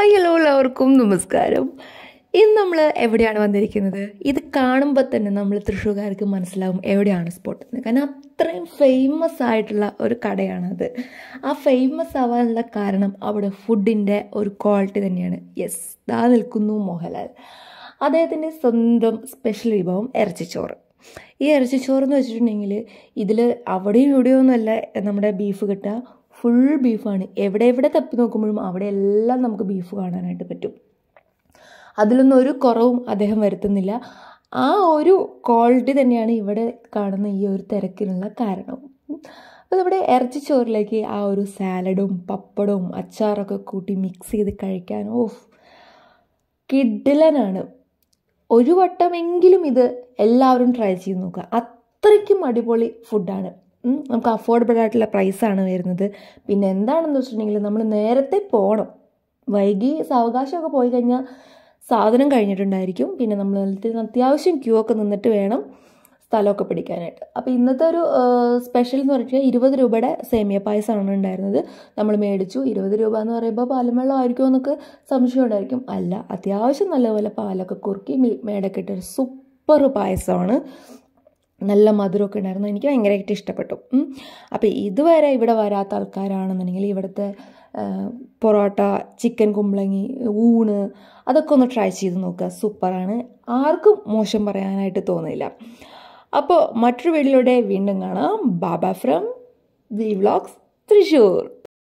hi hello എല്ലാവർക്കും നമസ്കാരം ഇന്ന് നമ്മൾ എവിടെയാണ് വന്നിരിക്കുന്നത് ഇത് കാണുമ്പോൾ തന്നെ നമ്മൾ തൃശ്ശൂർകാർക്ക് മനസ്സിലാവും എവിടെയാണ് സ്പോട്ട് എന്ന് കാരണം അത്രയും ഫേമസ് ആയിട്ടുള്ള ഒരു കടയാണത് ആ ഫേമസ് ആവാനുള്ള കാരണം അവിടെ ഫുഡിൻ്റെ ഒരു ക്വാളിറ്റി തന്നെയാണ് യെസ് ദാ നിൽക്കുന്നു മോഹൻലാൽ അദ്ദേഹത്തിൻ്റെ സ്വന്തം സ്പെഷ്യൽ വിഭവം ഇറച്ചിച്ചോറ് ഈ ഇറച്ചിച്ചോറ് എന്ന് വെച്ചിട്ടുണ്ടെങ്കിൽ ഇതിൽ അവിടെയും ഇവിടെയൊന്നുമല്ല നമ്മുടെ ബീഫ് കിട്ടുക ഫുൾ ബീഫാണ് എവിടെ എവിടെ തപ്പി നോക്കുമ്പോഴും അവിടെ എല്ലാം നമുക്ക് ബീഫ് കാണാനായിട്ട് പറ്റും അതിലൊന്നും ഒരു കുറവും അദ്ദേഹം വരുത്തുന്നില്ല ആ ഒരു ക്വാളിറ്റി തന്നെയാണ് ഇവിടെ കാണുന്ന ഈ ഒരു തിരക്കിനുള്ള കാരണം അപ്പോൾ നമ്മുടെ ചോറിലേക്ക് ആ ഒരു സാലഡും പപ്പടവും അച്ചാറൊക്കെ കൂട്ടി മിക്സ് ചെയ്ത് കഴിക്കാൻ ഓഫ് കിഡിലനാണ് ഒരു വട്ടമെങ്കിലും ഇത് എല്ലാവരും ട്രൈ ചെയ്ത് നോക്കുക അത്രയ്ക്കും അടിപൊളി ഫുഡാണ് നമുക്ക് അഫോർഡബിൾ ആയിട്ടുള്ള പ്രൈസാണ് വരുന്നത് പിന്നെ എന്താണെന്ന് വെച്ചിട്ടുണ്ടെങ്കിൽ നമ്മൾ നേരത്തെ പോകണം വൈകി സാവകാശമൊക്കെ പോയി കഴിഞ്ഞാൽ സാധനം കഴിഞ്ഞിട്ടുണ്ടായിരിക്കും പിന്നെ നമ്മൾ അത്യാവശ്യം ക്യൂ ഒക്കെ നിന്നിട്ട് വേണം സ്ഥലമൊക്കെ പിടിക്കാനായിട്ട് അപ്പോൾ ഇന്നത്തെ ഒരു സ്പെഷ്യൽ എന്ന് പറഞ്ഞാൽ ഇരുപത് രൂപയുടെ സേമിയ പായസമാണ് ഉണ്ടായിരുന്നത് നമ്മൾ മേടിച്ചു ഇരുപത് രൂപ എന്ന് പറയുമ്പോൾ പാലും വെള്ളം എന്നൊക്കെ സംശയം ഉണ്ടായിരിക്കും അല്ല അത്യാവശ്യം നല്ലപോലെ പാലൊക്കെ കുറുക്കി മേടക്കിട്ടൊരു സൂപ്പർ പായസമാണ് നല്ല മധുരമൊക്കെ ഉണ്ടായിരുന്നു എനിക്ക് ഭയങ്കരമായിട്ട് ഇഷ്ടപ്പെട്ടു അപ്പോൾ ഇതുവരെ ഇവിടെ വരാത്ത ആൾക്കാരാണെന്നുണ്ടെങ്കിൽ ഇവിടുത്തെ പൊറോട്ട ചിക്കൻ കുമ്പളങ്ങി ഊണ് അതൊക്കെ ഒന്ന് ട്രൈ ചെയ്ത് നോക്കുക സൂപ്പറാണ് ആർക്കും മോശം പറയാനായിട്ട് തോന്നില്ല അപ്പോൾ മറ്റൊരു വീട്ടിലൂടെ വീണ്ടും കാണാം Baba from the vlogs Thrissur